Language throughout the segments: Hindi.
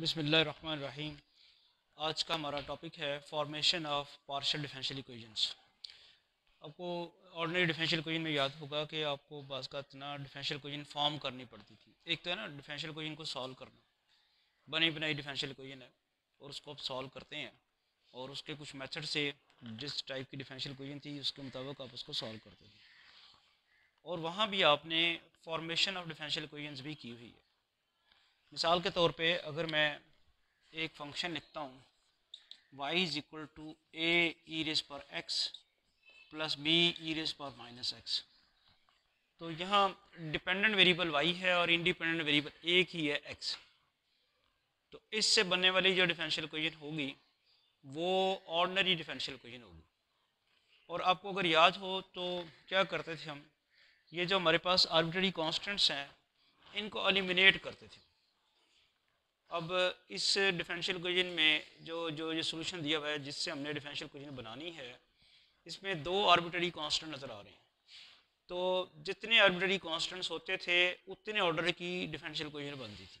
बिसमीम आज का हमारा टॉपिक है formation of partial differential equations आपको ऑर्डनरी डिफेंशियल इक्वेशन में याद होगा कि आपको बाज़ का इतना डिफेंशियल इक्वेशन फॉर्म करनी पड़ती थी एक तो है ना डिफेंशियल इक्वेशन को सॉल्व करना बनी बनाई डिफेंशियल इक्वेशन है और उसको आप सॉल्व करते हैं और उसके कुछ मैथड से जिस टाइप की डिफेंशियल इक्वेशन थी उसके मुताबिक आप उसको सॉल्व करते थे और वहाँ भी आपने फॉर्मेशन ऑफ डिफेंशियल इक्वेशंस भी की हुई है मिसाल के तौर पे अगर मैं एक फंक्शन लिखता हूँ y is equal to a e पर x plus b e raise पर माइनस एक्स तो यहाँ डिपेंडेंट वेरिएबल वाई है और इंडिपेंडेंट वेरिएबल एक ही है एक्स तो इससे बनने वाली जो डिफरेंशियल इक्वेशन होगी वो ऑर्डनरी डिफरेंशियल इक्वेशन होगी और आपको अगर याद हो तो क्या करते थे हम ये जो हमारे पास आर्बिट्री कॉन्स्टेंट्स हैं इनको एलिमिनेट करते थे अब इस डिफरेंशियल क्वेश्चन में जो जो ये सोल्यूशन दिया हुआ है जिससे हमने डिफरेंशियल क्वेश्चन बनानी है इसमें दो आर्बिटरी कांस्टेंट नज़र आ रहे हैं तो जितने आर्बिटरी कांस्टेंट्स होते थे उतने ऑर्डर की डिफरेंशियल क्वेश्चन बनती थी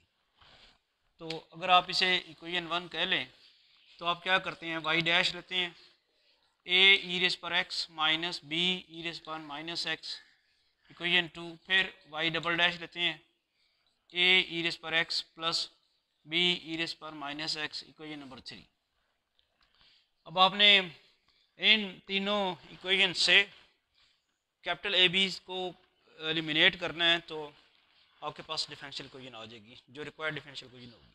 तो अगर आप इसे इक्वेशन वन कह लें तो आप क्या करते हैं वाई डैश लेते हैं ए ई रेस पर x minus b e raise पर माइनस एक्स इक्वेशन टू फिर वाई डबल डैश लेते हैं ए ई रेस पर x plus b e raise पर minus x equation number three अब आपने इन तीनों इक्वेजन से कैपिटल ए बी को एलिमिनेट करना है तो आपके पास डिफेंशियल इक्वेजन आ जाएगी जो रिक्वायर्ड डिफेंशियल इक्वेजन होगी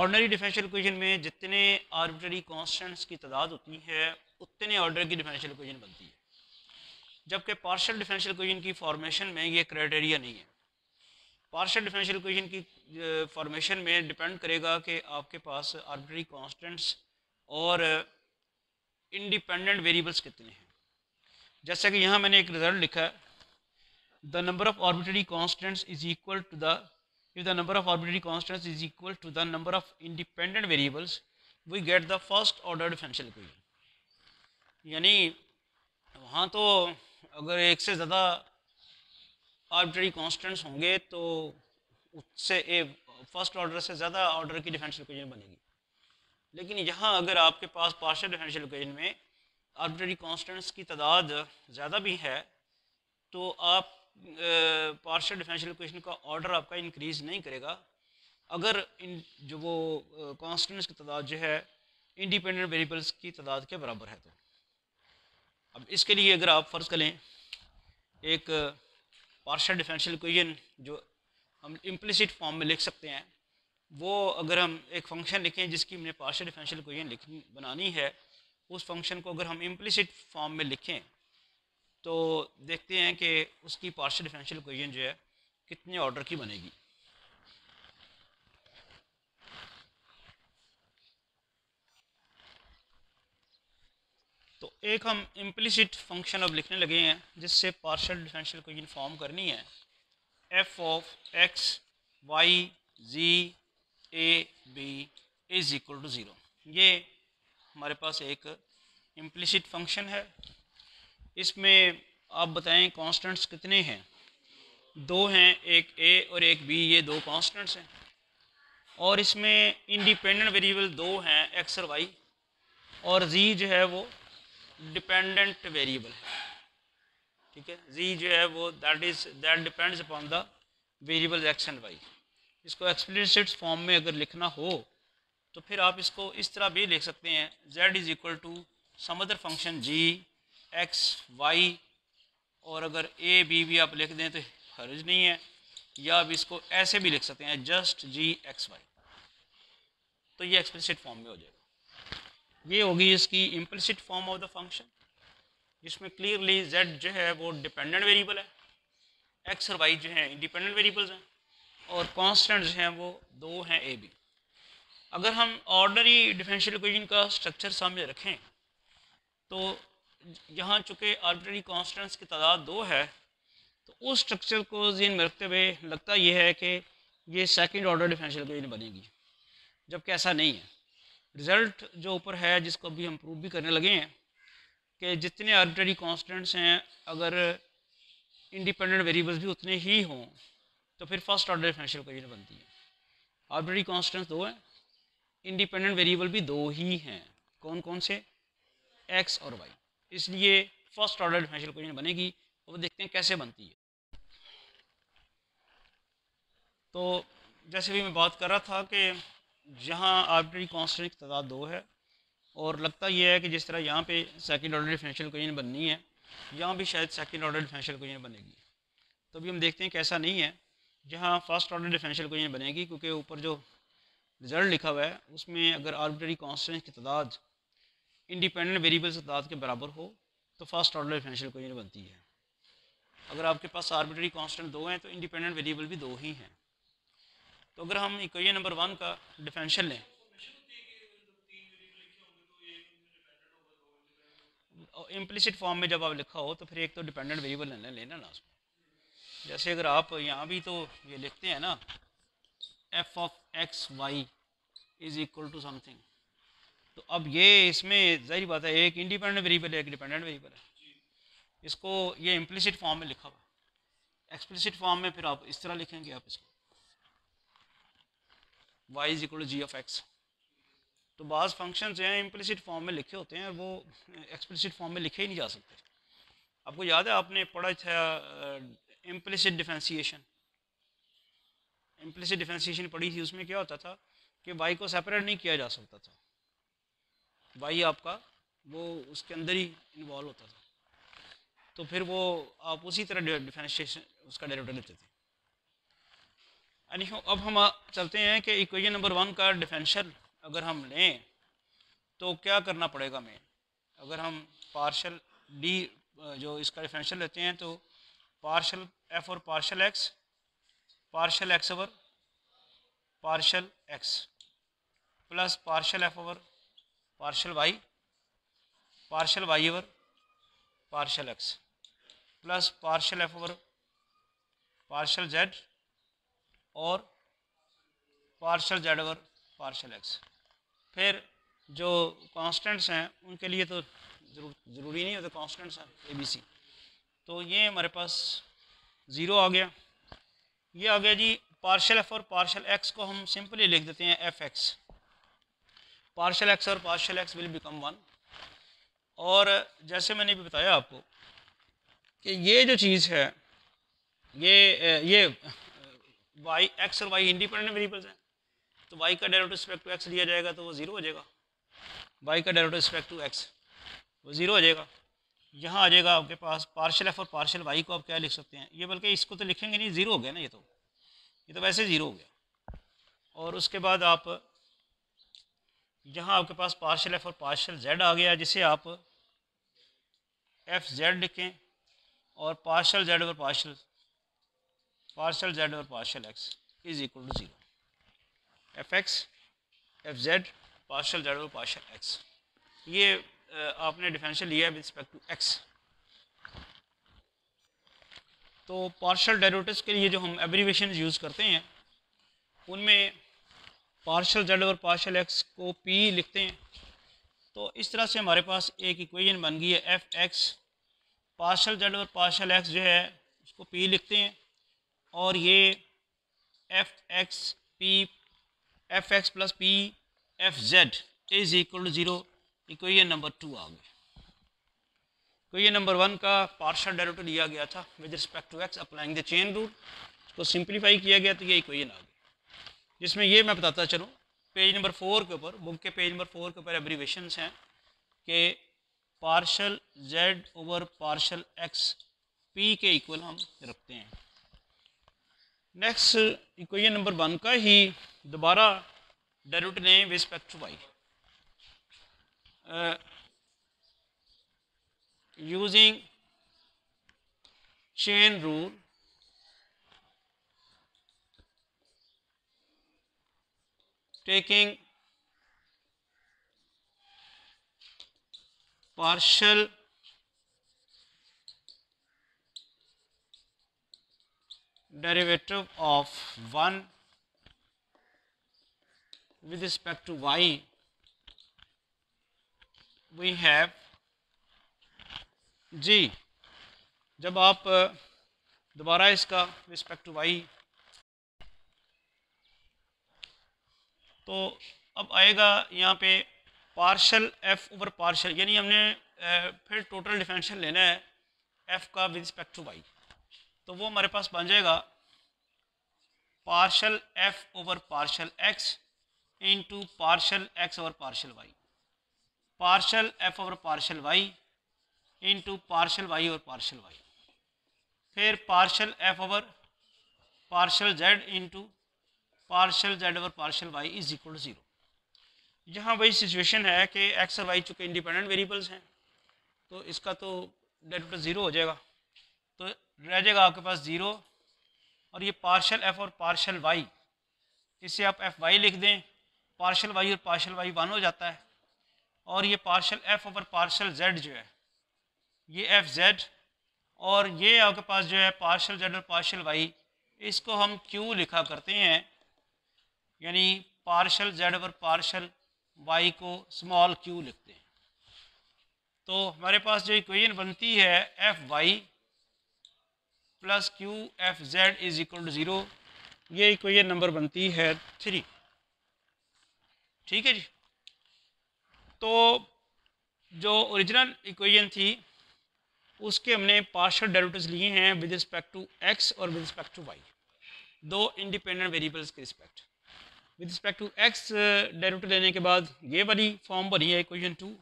ऑर्डनरी डिफेंशियल इक्वेजन में जितने आर्बिटरी कॉन्स्टेंट्स की तादाद होती है उतने ऑर्डर की डिफेंशियल इक्वेजन बनती है जबकि पार्शल डिफरेंशियल इक्वेजन की फॉर्मेशन में ये क्राइटेरिया नहीं है पार्शल डिफरेंशियल इक्वेशन की फॉर्मेशन uh, में डिपेंड करेगा कि आपके पास आर्बिट्री कांस्टेंट्स और इंडिपेंडेंट uh, वेरिएबल्स कितने हैं जैसा कि यहाँ मैंने एक रिजल्ट लिखा है the number of arbitrary constants is equal to the if the number of arbitrary constants is equal to the number of independent variables we get the first order differential equation यानी वहाँ तो अगर एक से ज़्यादा आर्बिट्री कॉन्स्टेंट्स होंगे तो उससे फर्स्ट ऑर्डर से ज़्यादा ऑर्डर की डिफरेंशियल इक्वेशन बनेगी लेकिन यहाँ अगर आपके पास पार्शियल डिफेंशियल इक्वेशन में आर्बिट्री कॉन्स्टेंट्स की तादाद ज़्यादा भी है तो आप पार्शियल डिफेंशियल इक्वेशन का ऑर्डर आपका इंक्रीज नहीं करेगा अगर इन जो वो कॉन्स्टेंट्स की तादाद जो है इंडिपेंडेंट वेरिएबल्स की तादाद के बराबर है तो अब इसके लिए अगर आप फ़र्ज़ करें एक पार्शल डिफरेंशियल इक्वेशन जो हम इम्प्लिसिट फॉर्म में लिख सकते हैं वो अगर हम एक फंक्शन लिखें जिसकी हमने पार्शल डिफरेंशियल इक्वेशन लिखनी बनानी है उस फंक्शन को अगर हम इम्प्लिसिट फॉर्म में लिखें तो देखते हैं कि उसकी पार्शल डिफरेंशियल इक्वेशन जो है कितने ऑर्डर की बनेगी तो एक हम इम्प्लिसिट फंक्शन अब लिखने लगे हैं जिससे पार्शल डिफरेंशियल को इनफॉर्म करनी है f of x y z a b is equal to zero ये हमारे पास एक इम्प्लिसिट फंक्शन है इसमें आप बताएं कांस्टेंट्स कितने हैं दो हैं एक ए और एक बी ये दो कांस्टेंट्स हैं और इसमें इंडिपेंडेंट वेरिएबल दो हैं एक्स और वाई और जी जो है वो डिपेंडेंट वेरिएबल है ठीक है जी जो है वो that is that depends upon the variable x and y इसको एक्सप्लिसिट फॉर्म में अगर लिखना हो तो फिर आप इसको इस तरह भी लिख सकते हैं z is equal to some function g x y और अगर ए बी भी आप लिख दें तो हर्ज नहीं है या आप इसको ऐसे भी लिख सकते हैं जस्ट जी एक्स वाई तो ये एक्सप्लिसिट फॉर्म में हो जाएगा ये होगी इसकी implicit form of the function जिसमें क्लियरली z जो है वो डिपेंडेंट वेरिएबल है एक्स और वाई जो है इंडिपेंडेंट वेरिएबल्स हैं और कॉन्स्टेंट जो हैं वो दो हैं ए बी अगर हम ऑर्डनरी डिफरेंशियल इक्वेशन का स्ट्रक्चर सामने रखें तो यहाँ चूँकि ऑर्डनरी कॉन्स्टेंट्स की तादाद दो है तो उस स्ट्रक्चर को जिन में रखते हुए लगता यह है कि ये सेकेंड ऑर्डर डिफरेंशियल इक्वेशन बनेगी जबकि ऐसा नहीं है रिज़ल्ट जो ऊपर है जिसको अभी हम प्रूव भी करने लगे हैं कि जितने आर्बिटरी कॉन्स्टेंट्स हैं अगर इंडिपेंडेंट वेरिएबल्स भी उतने ही हों तो फिर फर्स्ट ऑर्डर डिफरेंशियल इक्वेशन बनती है आर्बिटरी कॉन्स्टेंट्स दो हैं इंडिपेंडेंट वेरिएबल भी दो ही हैं कौन कौन से एक्स और वाई इसलिए फर्स्ट ऑर्डर डिफरेंशियल इक्वेशन बनेगी वो देखते हैं कैसे बनती है तो जैसे भी मैं बात कर रहा था कि जहाँ आर्बिट्री कॉन्स्टेंट की तादाद दो है और लगता यह है कि जिस तरह यहाँ पे सेकंड ऑर्डर डिफरेंशियल कोजन बननी है यहाँ भी शायद सेकंड ऑर्डर डिफरेंशियल क्वेश्चन बनेगी तो अभी हम देखते हैं कि ऐसा नहीं है जहाँ फर्स्ट ऑर्डर डिफरेंशियल कोजन बनेगी क्योंकि ऊपर जो रिजल्ट लिखा हुआ है उसमें अगर आर्बिट्री कॉन्स्टेंट की तादाद इंडिपेंडेंट वेरिएबल्स की तादाद के बराबर हो तो फर्स्ट ऑर्डर डिफरेंशियल क्वेश्चन बनती है अगर आपके पास आर्बिट्री कॉन्स्टेंट दो हैं तो इंडिपेंडेंट वेरिएबल भी दो ही हैं तो अगर हम इक्वेशन नंबर वन का डिफेंशन लें इम्प्लिसिट फॉर्म में जब आप लिखा हो तो फिर एक तो डिपेंडेंट वेरिएबल लेना लेना ना उसमें जैसे अगर आप यहाँ भी तो ये लिखते हैं ना f of x y is equal to something तो अब ये इसमें जाहिर बात है एक इंडिपेंडेंट वेरिएबल है एक डिपेंडेंट वेरिएबल है इसको ये इम्प्लिसिट फॉर्म में लिखा हुआ एक्सप्लिसिट फॉर्म में फिर आप इस तरह लिखेंगे आप इसको y is equal to g of x तो बाज़ फंक्शन जो हैं इम्प्लिसिट फॉर्म में लिखे होते हैं और वो एक्सप्लिसिट eh, फॉर्म में लिखे ही नहीं जा सकते आपको याद है आपने पढ़ा था इम्प्लिसिट डिफेंसीशन इम्प्लिसिट डिफेंसीशन पढ़ी थी उसमें क्या होता था कि वाई को सेपरेट नहीं किया जा सकता था वाई आपका वो उसके अंदर ही इन्वॉल्व होता था तो फिर वो आप उसी तरह डिफेंसीशन उसका डायरेक्टर लेते थे यानी अब हम चलते हैं कि इक्वेशन नंबर वन का डिफेंशल अगर हम लें तो क्या करना पड़ेगा हमें अगर हम पार्शल डी जो इसका डिफेंशल लेते हैं तो पार्शल एफ और partial x partial x over partial x plus partial f over partial y partial y over partial x plus partial f over partial z और partial z over partial x फिर जो कांस्टेंट्स हैं उनके लिए तो ज़रूरी नहीं होते तो कांस्टेंट्स हैं ए बी सी तो ये हमारे पास ज़ीरो आ गया ये आ गया जी पार्शल एफ और पार्शल एक्स को हम सिंपली लिख देते हैं एफ एक्स पार्शल एक्स और partial x will become one और जैसे मैंने भी बताया आपको कि ये जो चीज़ है ये ये वाई एक्स और वाई इंडिपेंडेंट वेरिएबल्स हैं तो वाई का डायरेक्ट रिस्पेक्ट टू एक्स लिया जाएगा तो वो ज़ीरो हो जाएगा वाई का डायरेक्ट रिस्पेक्ट टू एक्स वो ज़ीरो हो जाएगा यहाँ आ जाएगा आपके पास पार्शल एफ और पार्शल वाई को आप क्या लिख सकते हैं ये बल्कि इसको तो लिखेंगे नहीं ज़ीरो हो गया ना ये तो ये तो वैसे ज़ीरो हो गया और उसके बाद आप यहाँ आपके पास पार्शल एफ और पार्शल जेड आ गया जिसे आप एफ जेड लिखें और पार्शल जेड और पार्शल पार्शल जेड और partial x is equal to zero f x f z partial z और पार्शल एक्स ये आपने डिफेंशल लिया विद रिस्पेक्ट टू एक्स तो पार्शल डेरिवेटिव्स के लिए जो हम एब्रीवेशन यूज़ करते हैं उनमें पार्शल जेड और पार्शल एक्स को पी लिखते हैं तो इस तरह से हमारे पास एक इक्वेशन बन गई है एफ एक्स पार्शल जेड और पार्शल एक्स जो है उसको पी लिखते हैं और ये f x p f x plus p f z is equal to zero equation number two आ गई इक्वेशन नंबर वन का पार्शल डेरिवेटिव लिया गया था with respect to x applying the chain rule उसको सिंप्लीफाई किया गया तो ये इक्वेशन आ गई जिसमें ये मैं बताता चलूँ पेज नंबर फोर के ऊपर बुक के पेज नंबर फोर के ऊपर एब्रीवेशन हैं कि partial z over partial x p के इक्वल हम रखते हैं नेक्स्ट इक्वेशन नंबर वन का ही दोबारा डायरेक्ट ने respect to y using chain rule taking partial derivative of 1 with respect to y we have g जब आप दोबारा इसका रिस्पेक्ट टू वाई तो अब आएगा यहाँ पे पार्शल एफ ओवर पार्शल यानी हमने फिर टोटल डिफेंशन लेना है एफ का विद रिस्पेक्ट टू वाई तो वो हमारे पास बन जाएगा partial f over partial x into partial x over partial y partial f over partial y into partial y और पार्शल वाई फिर partial f over partial z into partial z over partial y is equal zero यहाँ वही सिचुएशन है कि एक्स और वाई चूँकि इंडिपेंडेंट वेरिएबल्स हैं तो इसका तो डेट ज़ीरो हो जाएगा तो रह जाएगा आपके पास ज़ीरो और ये पार्शल एफ़ और पार्शल वाई इसे आप एफ़ वाई लिख दें पार्शल वाई और पार्शल वाई वन हो जाता है और ये पार्शल एफ़ और पार्शल जेड जो है ये एफ़ जेड और ये आपके पास जो है पार्शल जेड और पार्शल वाई इसको हम क्यों लिखा करते हैं यानी पार्शल जेड और पार्शल वाई को स्मॉल क्यू लिखते हैं तो हमारे पास जो इक्वेशन बनती है f y plus q f z is equal to zero ये इक्वेशन नंबर बनती है थ्री ठीक है जी तो जो ओरिजिनल इक्वेशन थी उसके हमने पार्शियल डेरिवेटिव्स लिए हैं विद रिस्पेक्ट टू एक्स और विद रिस्पेक्ट टू वाई दो इंडिपेंडेंट वेरिएबल्स के respect with respect to x derivative लेने के बाद ये वाली फॉर्म बनी है इक्वेशन टू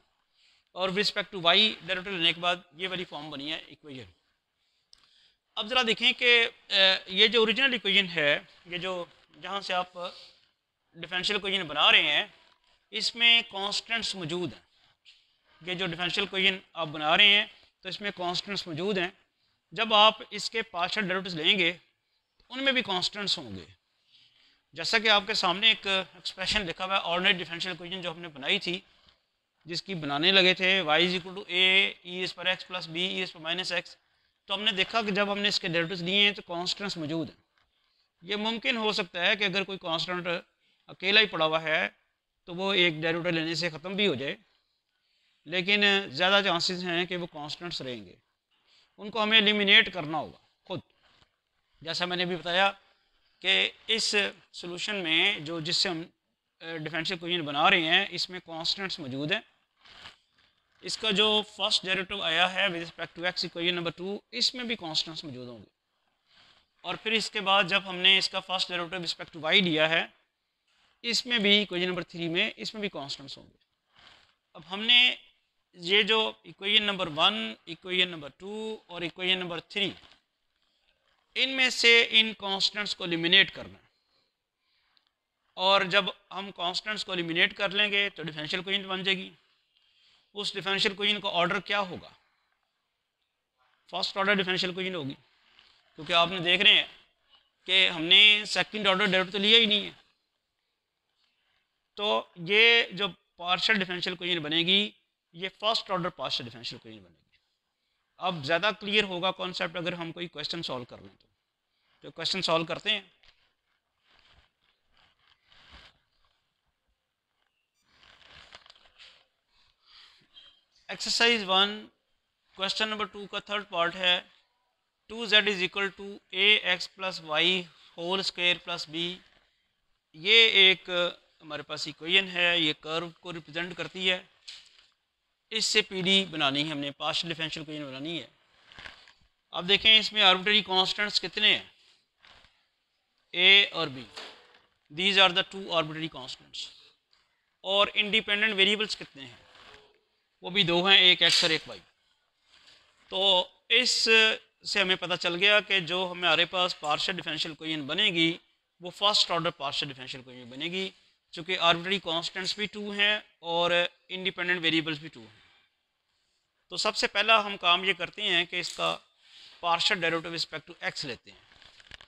और with respect to y derivative लेने के बाद ये वाली फॉर्म बनी है इक्वेशन अब ज़रा देखें कि ये जो ओरिजिनल इक्वेशन है ये जो जहाँ से आप डिफरेंशियल इक्वेशन बना रहे हैं इसमें कांस्टेंट्स मौजूद हैं ये जो डिफरेंशियल इक्वेशन आप बना रहे हैं तो इसमें कांस्टेंट्स मौजूद हैं जब आप इसके पार्शल डेरिवेटिव्स लेंगे तो उनमें भी कांस्टेंट्स होंगे जैसा कि आपके सामने एक एक्सप्रेशन लिखा हुआ है ऑर्डिनेट डिफरेंशियल इक्वेशन जो हमने बनाई थी जिसकी बनाने लगे थे y is equal to a e पर x plus b e is पर माइनस एक्स तो हमने देखा कि जब हमने इसके डेरिवेटिव्स लिए हैं तो कॉन्स्टेंट्स मौजूद हैं ये मुमकिन हो सकता है कि अगर कोई कॉन्स्टेंट अकेला ही पड़ा हुआ है तो वो एक डेरिवेटिव लेने से ख़त्म भी हो जाए लेकिन ज़्यादा चांसेस हैं कि वो कॉन्स्टेंट्स रहेंगे उनको हमें एलिमिनेट करना होगा खुद जैसा मैंने भी बताया कि इस सोल्यूशन में जो जिससे हम डिफेंसिव क्वेश्चन बना रहे हैं इसमें कॉन्स्टेंट्स मौजूद हैं इसका जो फर्स्ट डेरेटिव आया है with respect to x equation number two इसमें भी कॉन्स्टेंट्स मौजूद होंगे और फिर इसके बाद जब हमने इसका first derivative respect to y दिया है इसमें भी इक्वेशन नंबर थ्री में इसमें भी कॉन्स्टेंट्स होंगे अब हमने ये जो equation number one equation number two और इक्वेशन नंबर थ्री इनमें से इन कॉन्स्टेंट्स को एलिमिनेट करना है और जब हम कॉन्स्टेंट्स को एलिमिनेट कर लेंगे तो डिफरेंशियल इक्वेशन बन जाएगी उस डिफरेंशियल क्वेश्चन का ऑर्डर क्या होगा फर्स्ट ऑर्डर डिफरेंशियल क्वेश्चन होगी क्योंकि आपने देख रहे हैं कि हमने सेकंड ऑर्डर डेरिवेटिव तो लिया ही नहीं है तो ये जो पार्शियल डिफरेंशियल क्वेश्चन बनेगी ये first order partial differential question बनेगी अब ज़्यादा क्लियर होगा कॉन्सेप्ट अगर हम कोई क्वेश्चन सॉल्व कर लें तो क्वेश्चन सॉल्व करते हैं exercise one question number two का थर्ड पार्ट है two z is equal to a x plus y whole square plus b ये एक हमारे पास इक्वेशन है ये कर्व को रिप्रेजेंट करती है इससे पीडी बनानी है हमने पार्शियल डिफरेंशियल इक्वेशन बनानी है अब देखें इसमें आर्बिटरी कॉन्स्टेंट्स कितने हैं ए और b these are the two arbitrary constants और इंडिपेंडेंट वेरिएबल्स कितने हैं वो भी दो हैं एक एक्स और एक वाई तो इस से हमें पता चल गया कि जो हमारे पास पार्शल डिफेंशियल कोइन बनेगी वो फर्स्ट ऑर्डर पार्शियल डिफेंशियल कोइन बनेगी चूँकि आर्बिट्री कॉन्स्टेंट्स भी टू हैं और इंडिपेंडेंट वेरिएबल्स भी टू हैं तो सबसे पहला हम काम ये करते हैं कि इसका partial derivative respect to x लेते हैं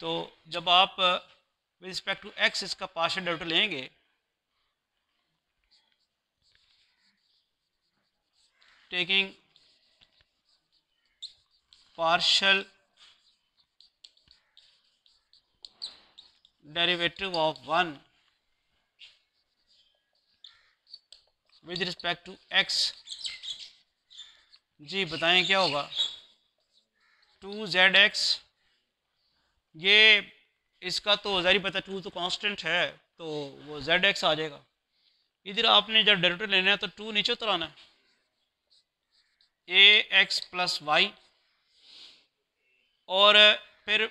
तो जब आप विद रिस्पेक्ट टू एक्स इसका पार्शल डेरिवेटिव लेंगे taking partial derivative of 1 with respect to x जी बताएं क्या होगा टू जेड एक्स ये इसका तो ही पता टू तो कांस्टेंट है तो वो जेड एक्स आ जाएगा इधर आपने जब डेरिवेटिव लेना है तो टू नीचे उतर आना है ए एक्स प्लस वाई और फिर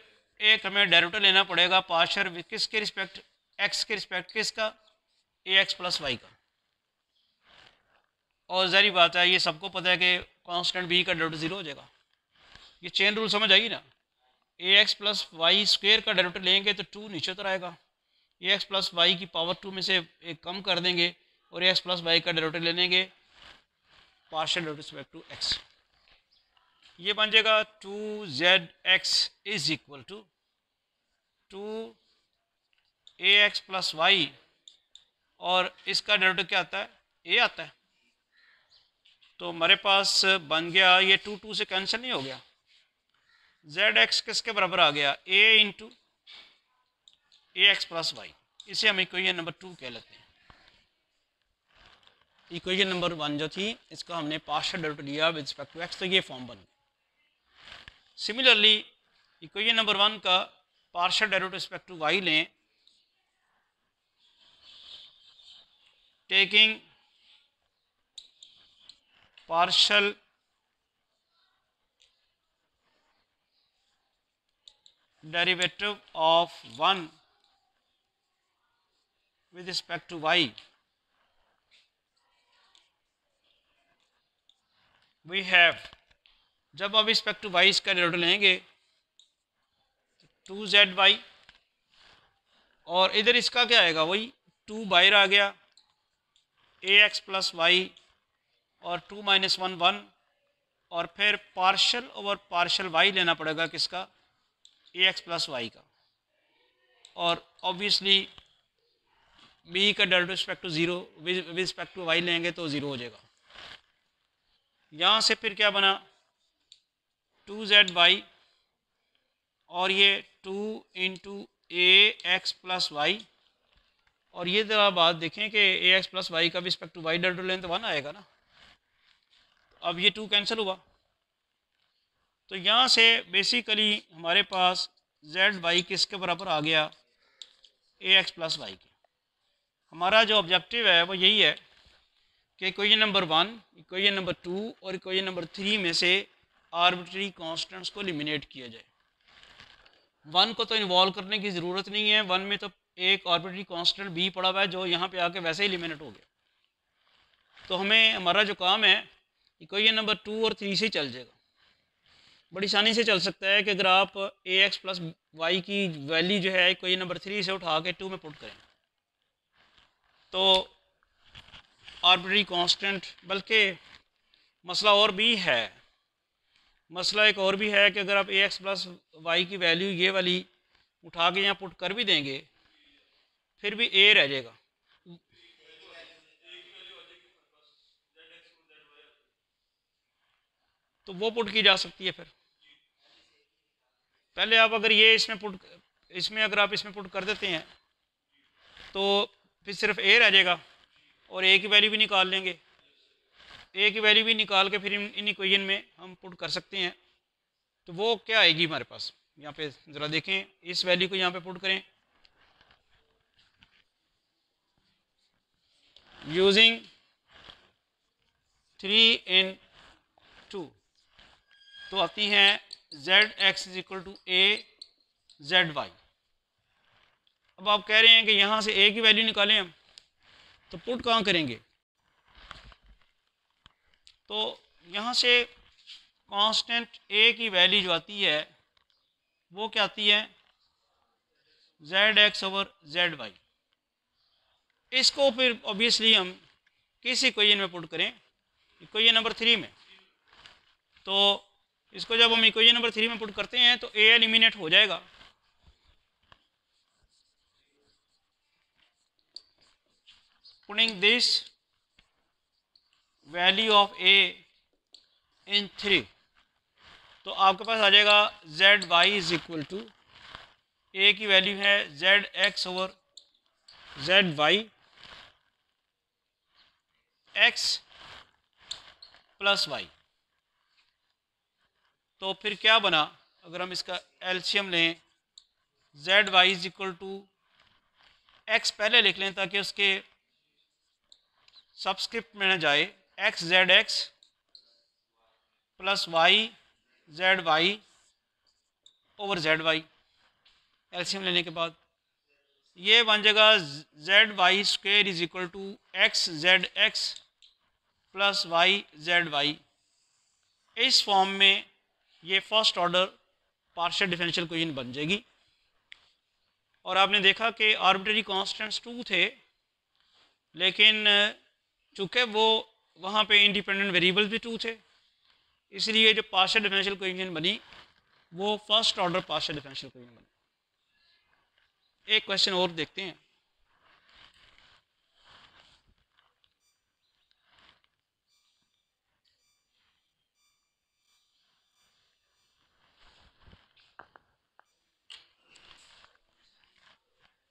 एक हमें डायरेक्टर लेना पड़ेगा पार्शर किसके रिस्पेक्ट एक्स के रिस्पेक्ट किसका ए एक्स प्लस वाई का और जहरी बात है ये सबको पता है कि कांस्टेंट बी का डायरेक्टर ज़ीरो हो जाएगा ये चेन रूल समझ आएगी ना a x plus y square का डायरेक्टर लेंगे तो टू नीचे उतर आएगा ए एक्स प्लस वाई की पावर टू में से एक कम कर देंगे और ए एक्स प्लस वाई का डायरेक्टर ले लेंगे partial derivative respect to x ये बन जाएगा two z x is equal to two a x plus y और इसका डेरिवेटिव क्या आता है ए आता है तो हमारे पास बन गया ये टू टू से कैंसिल नहीं हो गया जेड एक्स किसके बराबर आ गया a into a x plus y इसे हम इक्वेशन नंबर टू कह लेते हैं इक्वेशन नंबर वन जो थी इसका हमने पार्शल डेरिवेटिव लिया विद रिस्पेक्ट टू एक्स तो ये फॉर्म बन गया सिमिलरली इक्वेशन नंबर वन का partial derivative respect to y लें taking partial derivative of one with respect to y we have जब अब रिस्पेक्ट टू वाई इसका डेरिवेटिव लेंगे टू जेड वाई और इधर इसका क्या आएगा वही टू बाहर आ गया ए एक्स प्लस वाई और टू माइनस वन वन और फिर पार्शल ओवर पार्शल वाई लेना पड़ेगा किसका ए एक्स प्लस वाई का और ऑब्वियसली बी का delta respect to zero with respect to y लेंगे तो ज़ीरो हो जाएगा यहाँ से फिर क्या बना टू जेड वाई और ये two into a x plus y और ये जरा बात देखें कि ए एक्स प्लस वाई का भी respect to y dot length तो वन आएगा ना तो अब ये टू कैंसिल हुआ तो यहाँ से बेसिकली हमारे पास जेड वाई किसके बराबर आ गया ए एक्स प्लस वाई के हमारा जो ऑब्जेक्टिव है वो यही है कि equation number one equation number two और इक्वेशन नंबर थ्री में से आर्बिट्री कॉन्स्टेंट्स को एलिमिनेट किया जाए वन को तो इन्वॉल्व करने की ज़रूरत नहीं है वन में तो एक ऑर्बिटरी कॉन्स्टेंट बी पड़ा हुआ है जो यहाँ पे आके वैसे ही एलिमिनेट हो गया तो हमें हमारा जो काम है इक्वेशन नंबर टू और थ्री से चल जाएगा बड़ी आसानी से चल सकता है कि अगर आप ए एक्स प्लस वाई की वैल्यू जो है इक्वेशन नंबर थ्री से उठा के टू में पुट करें तो आर्बिट्री कांस्टेंट बल्कि मसला और भी है मसला एक और भी है कि अगर आप ए एक्स प्लस वाई की वैल्यू ये वाली उठा के यहाँ पुट कर भी देंगे फिर भी ए रह जाएगा तो वो पुट की जा सकती है फिर पहले आप अगर ये इसमें पुट इसमें अगर आप इसमें पुट कर देते हैं तो फिर सिर्फ ए रह जाएगा और ए की वैल्यू भी निकाल लेंगे ए की वैल्यू भी निकाल के फिर इन इक्वेशन में हम पुट कर सकते हैं तो वो क्या आएगी हमारे पास यहाँ पे ज़रा देखें इस वैल्यू को यहाँ पे पुट करें यूजिंग थ्री इन टू तो आती है z x is equal to a z y अब आप कह रहे हैं कि यहाँ से ए की वैल्यू निकालें हम तो पुट कहाँ करेंगे तो यहाँ से कांस्टेंट ए की वैल्यू जो आती है वो क्या आती है z x over z y इसको फिर ऑब्वियसली हम किस इक्वेजन में पुट करें इक्वेशन नंबर थ्री में तो इसको जब हम इक्वेशन नंबर थ्री में पुट करते हैं तो ए एलिमिनेट हो जाएगा putting this value of a in three तो आपके पास आ जाएगा z y is equal to a की वैल्यू है z x over z y x plus y तो फिर क्या बना अगर हम इसका एल्शियम लें z y is equal to x पहले लिख लें ताकि उसके सबस्क्रिप्ट में जाए x z x plus y z y over z y LCM लेने के बाद ये बन जाएगा z y square is equal to x z x plus y z y इस फॉर्म में ये first order partial differential question बन जाएगी और आपने देखा कि आर्बिटरी कॉन्स्टेंट्स टू थे लेकिन चूँकि वो वहाँ पे इंडिपेंडेंट वेरिएबल्स भी टू थे इसलिए जो पार्शल डिफरेंशियल कोएफिशिएंट बनी वो first order partial differential coefficient बनी एक क्वेश्चन और देखते हैं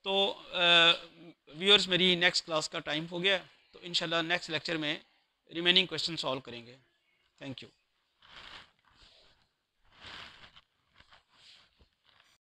तो व्यूअर्स मेरी नेक्स्ट क्लास का टाइम हो गया है इन नेक्स्ट लेक्चर में रिमेनिंग क्वेश्चन सॉल्व करेंगे थैंक यू